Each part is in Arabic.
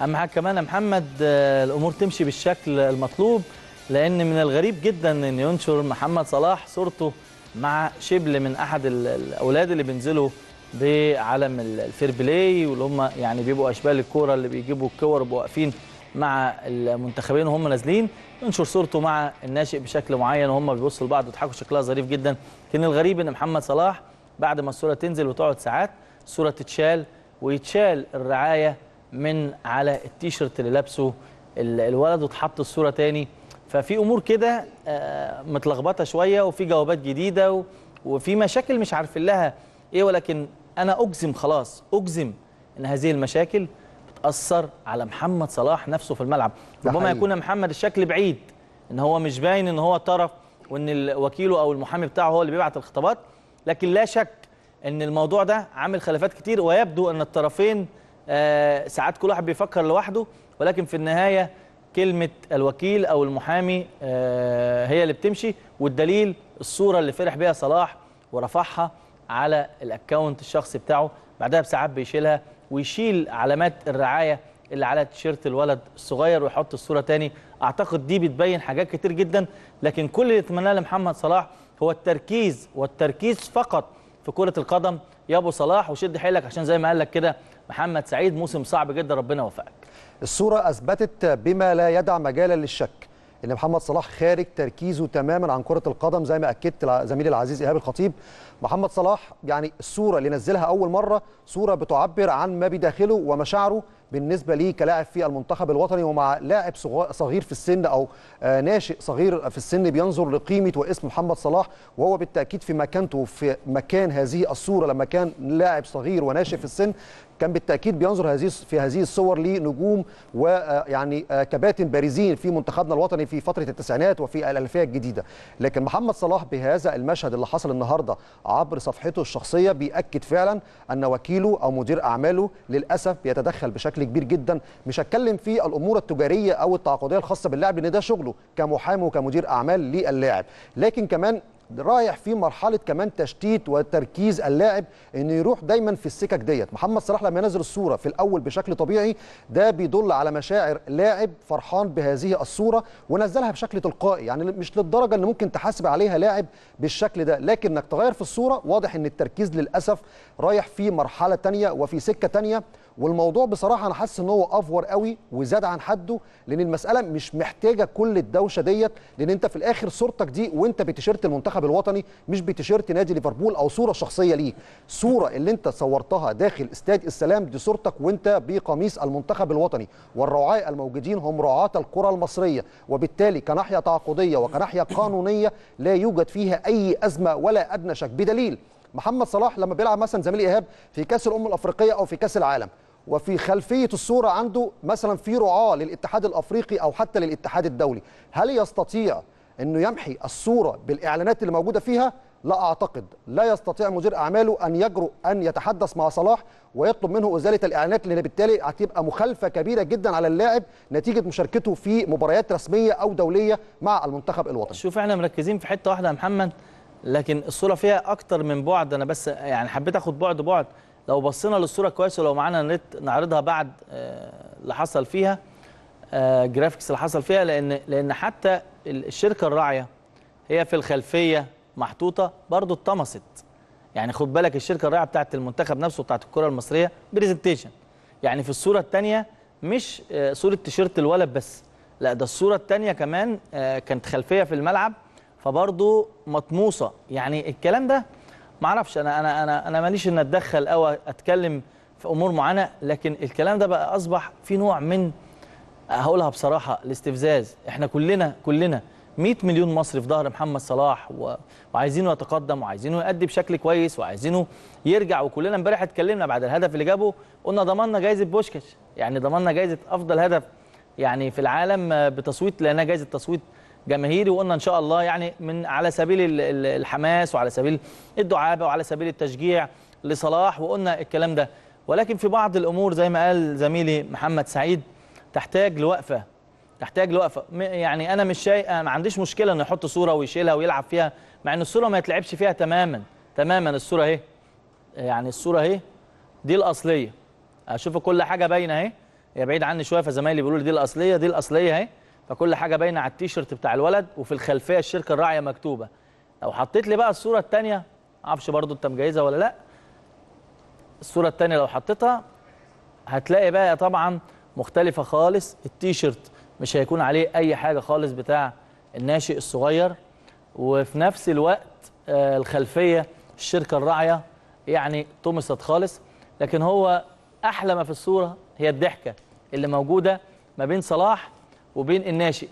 اهم حاجه كمان يا محمد آه، الامور تمشي بالشكل المطلوب لان من الغريب جدا ان ينشر محمد صلاح صورته مع شبل من احد الاولاد اللي بينزلوا بعلم الفير بلاي واللي هم يعني بيبقوا اشبال الكوره اللي بيجيبوا الكور وبيبقوا واقفين مع المنتخبين وهم نازلين ينشر صورته مع الناشئ بشكل معين وهم بيبصوا لبعض ويضحكوا شكلها ظريف جدا لكن الغريب ان محمد صلاح بعد ما الصوره تنزل وتقعد ساعات الصوره تتشال ويتشال الرعايه من على التيشيرت اللي لابسه الولد واتحط الصوره تاني ففي امور كده آه، متلخبطه شويه وفي جوابات جديده وفي مشاكل مش عارفين لها ايه ولكن انا اجزم خلاص اجزم ان هذه المشاكل بتاثر على محمد صلاح نفسه في الملعب ربما يكون محمد الشكل بعيد ان هو مش باين ان هو طرف وان وكيله او المحامي بتاعه هو اللي بيبعت الخطابات لكن لا شك ان الموضوع ده عامل خلافات كتير ويبدو ان الطرفين آه، ساعات كل واحد بيفكر لوحده ولكن في النهايه كلمه الوكيل او المحامي آه، هي اللي بتمشي والدليل الصوره اللي فرح بيها صلاح ورفعها على الاكونت الشخصي بتاعه بعدها بساعات بيشيلها ويشيل علامات الرعايه اللي على تيشيرت الولد الصغير ويحط الصوره تاني اعتقد دي بتبين حاجات كتير جدا لكن كل اللي اتمناه لمحمد صلاح هو التركيز والتركيز فقط في كره القدم يا ابو صلاح وشد حيلك عشان زي ما قال لك كده محمد سعيد موسم صعب جدا ربنا وفقك الصورة أثبتت بما لا يدع مجالا للشك ان محمد صلاح خارج تركيزه تماما عن كره القدم زي ما اكدت زميلي العزيز ايهاب الخطيب محمد صلاح يعني الصوره اللي نزلها اول مره صوره بتعبر عن ما بداخله ومشاعره بالنسبه ليه كلاعب في المنتخب الوطني ومع لاعب صغير في السن او آه، ناشئ صغير في السن بينظر لقيمه واسم محمد صلاح وهو بالتاكيد في مكانته في مكان هذه الصوره لما كان لاعب صغير وناشئ في السن كان بالتاكيد بينظر هذه في هذه الصور لنجوم ويعني آه، آه، كباتن بارزين في منتخبنا الوطني في فتره التسعينات وفي الالفيه الجديده لكن محمد صلاح بهذا المشهد اللي حصل النهارده عبر صفحته الشخصيه بياكد فعلا ان وكيله او مدير اعماله للاسف بيتدخل بشكل بشكل كبير جدا مش هتكلم في الامور التجاريه او التعاقديه الخاصه باللاعب لان ده شغله كمحامي وكمدير اعمال للاعب لكن كمان رايح في مرحله كمان تشتيت وتركيز اللاعب انه يروح دايما في السكك ديت محمد صلاح لما ينزل الصوره في الاول بشكل طبيعي ده بيدل على مشاعر لاعب فرحان بهذه الصوره ونزلها بشكل تلقائي يعني مش للدرجه اللي ممكن تحاسب عليها لاعب بالشكل ده لكن انك تغير في الصوره واضح ان التركيز للاسف رايح في مرحله تانية وفي سكه تانية والموضوع بصراحه انا حاسس ان هو افور قوي وزاد عن حده لان المساله مش محتاجه كل الدوشه ديت لان انت في الاخر صورتك دي وانت بتيشيرت المنتخب الوطني مش بتيشيرت نادي ليفربول او صوره شخصيه ليك الصوره اللي انت صورتها داخل استاد السلام دي صورتك وانت بقميص المنتخب الوطني والرعاة الموجودين هم رعاة الكره المصريه وبالتالي كناحيه تعاقديه وكناحيه قانونيه لا يوجد فيها اي ازمه ولا ادنى شك بدليل محمد صلاح لما بيلعب مثلا زميل ايهاب في كاس الامم الافريقيه او في كاس العالم وفي خلفية الصورة عنده مثلا في رعاة للاتحاد الأفريقي أو حتى للاتحاد الدولي هل يستطيع أنه يمحي الصورة بالإعلانات اللي موجودة فيها؟ لا أعتقد لا يستطيع مدير أعماله أن يجرؤ أن يتحدث مع صلاح ويطلب منه إزالة الإعلانات لأن بالتالي هتبقى مخالفة كبيرة جدا على اللاعب نتيجة مشاركته في مباريات رسمية أو دولية مع المنتخب الوطني شوف احنا مركزين في حتة واحدة يا محمد لكن الصورة فيها أكتر من بعد أنا بس يعني حبيت أخد بعد بعد لو بصينا للصوره كويس ولو معانا نت نعرضها بعد آه، اللي حصل فيها جرافيكس آه، اللي حصل فيها لان لان حتى الشركه الراعيه هي في الخلفيه محطوطه برضو اتطمست يعني خد بالك الشركه الراعيه بتاعت المنتخب نفسه بتاعت الكره المصريه برزنتيشن يعني في الصوره الثانيه مش آه، صوره تيشيرت الولد بس لا ده الصوره الثانيه كمان كانت خلفيه في الملعب فبرضه مطموسه يعني الكلام ده ما اعرفش انا انا انا انا ماليش ان اتدخل او اتكلم في امور معينه لكن الكلام ده بقى اصبح في نوع من هقولها بصراحه الاستفزاز احنا كلنا كلنا 100 مليون مصري في ظهر محمد صلاح و... وعايزينه يتقدم وعايزينه يأدي بشكل كويس وعايزينه يرجع وكلنا امبارح اتكلمنا بعد الهدف اللي جابه قلنا ضمننا جايزه بوشكاش يعني ضمننا جايزه افضل هدف يعني في العالم بتصويت لانها جايزه تصويت جماهيري وقلنا ان شاء الله يعني من على سبيل الحماس وعلى سبيل الدعابه وعلى سبيل التشجيع لصلاح وقلنا الكلام ده ولكن في بعض الامور زي ما قال زميلي محمد سعيد تحتاج لوقفه تحتاج لوقفه يعني انا مش شايف ما عنديش مشكله انه يحط صوره ويشيلها ويلعب فيها مع ان الصوره ما يتلعبش فيها تماما تماما الصوره اهي يعني الصوره اهي دي الاصليه اشوف كل حاجه باينه اهي هي بعيد عني شويه فزمايلي بيقولوا لي دي الاصليه دي الاصليه اهي فكل حاجه باينه على التيشيرت بتاع الولد وفي الخلفيه الشركه الراعيه مكتوبه لو حطيت لي بقى الصوره الثانيه معرفش برضو انت مجهزها ولا لا الصوره الثانيه لو حطيتها هتلاقي بقى طبعا مختلفه خالص التيشيرت مش هيكون عليه اي حاجه خالص بتاع الناشئ الصغير وفي نفس الوقت آه، الخلفيه الشركه الراعيه يعني طمست خالص لكن هو احلى ما في الصوره هي الضحكه اللي موجوده ما بين صلاح وبين الناشئ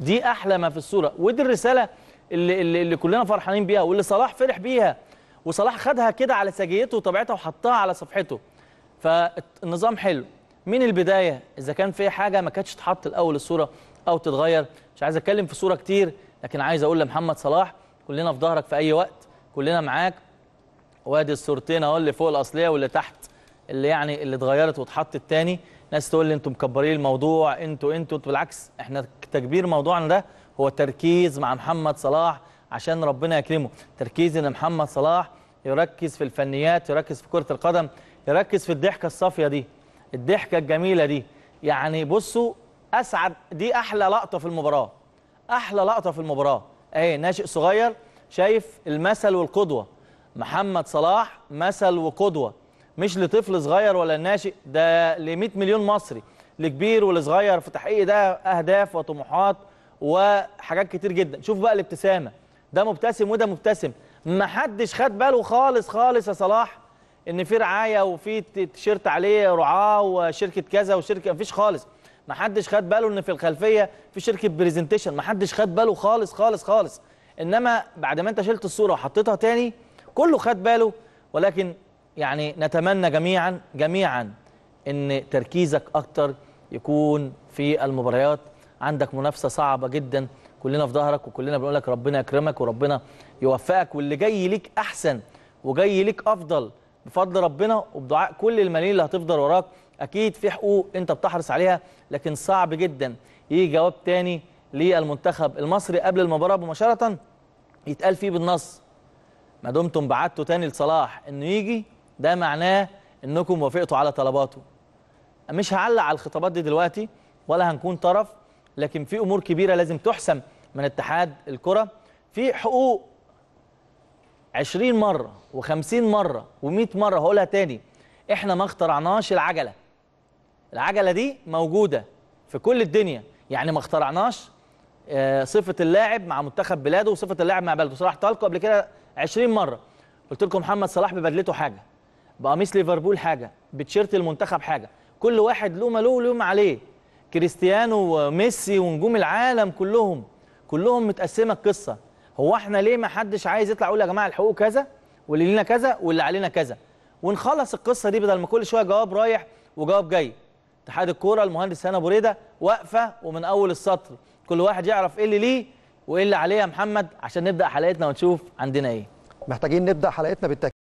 دي احلى ما في الصوره ودي الرساله اللي, اللي, اللي كلنا فرحانين بيها واللي صلاح فرح بيها وصلاح خدها كده على سجيته وطبيعتها وحطها على صفحته فالنظام حلو من البدايه اذا كان في حاجه ما كانتش تتحط الاول الصوره او تتغير مش عايز اتكلم في صوره كتير لكن عايز اقول لمحمد صلاح كلنا في ظهرك في اي وقت كلنا معاك وادي الصورتين اهو اللي فوق الاصليه واللي تحت اللي يعني اللي اتغيرت واتحطت تاني ناس تقول لي انتوا مكبرين الموضوع انتوا انتوا بالعكس احنا تكبير موضوعنا ده هو تركيز مع محمد صلاح عشان ربنا يكرمه تركيز ان محمد صلاح يركز في الفنيات يركز في كرة القدم يركز في الضحكة الصافية دي الضحكة الجميلة دي يعني بصوا أسعد دي أحلى لقطة في المباراة أحلى لقطة في المباراة أهي ناشئ صغير شايف المثل والقدوة محمد صلاح مثل وقدوة مش لطفل صغير ولا ناشئ ده ل 100 مليون مصري لكبير ولصغير في تحقيق ده اهداف وطموحات وحاجات كتير جدا شوف بقى الابتسامه ده مبتسم وده مبتسم ما حدش خد باله خالص خالص يا صلاح ان في رعايه وفي تيشيرت عليه رعاه وشركه كذا وشركه مفيش خالص ما حدش خد باله ان في الخلفيه في شركه برزنتيشن ما حدش خد باله خالص خالص خالص انما بعد ما انت شلت الصوره وحطيتها تاني كله خد باله ولكن يعني نتمنى جميعا جميعا ان تركيزك اكتر يكون في المباريات عندك منافسه صعبه جدا كلنا في ظهرك وكلنا بنقول لك ربنا يكرمك وربنا يوفقك واللي جاي ليك احسن وجاي ليك افضل بفضل ربنا وبدعاء كل الملايين اللي هتفضل وراك اكيد في حقوق انت بتحرص عليها لكن صعب جدا يجي جواب تاني للمنتخب المصري قبل المباراه مباشره يتقال فيه بالنص ما دمتم بعتوا تاني لصلاح انه يجي ده معناه انكم وافقتوا على طلباته مش هعلق على الخطابات دي دلوقتي ولا هنكون طرف لكن في امور كبيره لازم تحسم من اتحاد الكره في حقوق 20 مره و50 مره و100 مره هقولها تاني احنا ما اخترعناش العجله العجله دي موجوده في كل الدنيا يعني ما اخترعناش آه، صفه اللاعب مع منتخب بلاده وصفه اللاعب مع بلده صلاح طلقه قبل كده 20 مره قلت لكم محمد صلاح ببدلته حاجه بقميص ليفربول حاجه بتشيرت المنتخب حاجه كل واحد له ملوه ولوم عليه كريستيانو وميسي ونجوم العالم كلهم كلهم متقسمه القصه هو احنا ليه ما حدش عايز يطلع يقول يا جماعه الحقوق كذا واللي لينا كذا واللي علينا كذا ونخلص القصه دي بدل ما كل شويه جواب رايح وجواب جاي اتحاد الكوره المهندس هنا بريده واقفه ومن اول السطر كل واحد يعرف ايه اللي ليه وايه اللي عليه يا محمد عشان نبدا حلقتنا ونشوف عندنا ايه محتاجين نبدا حلقتنا بالتأكيد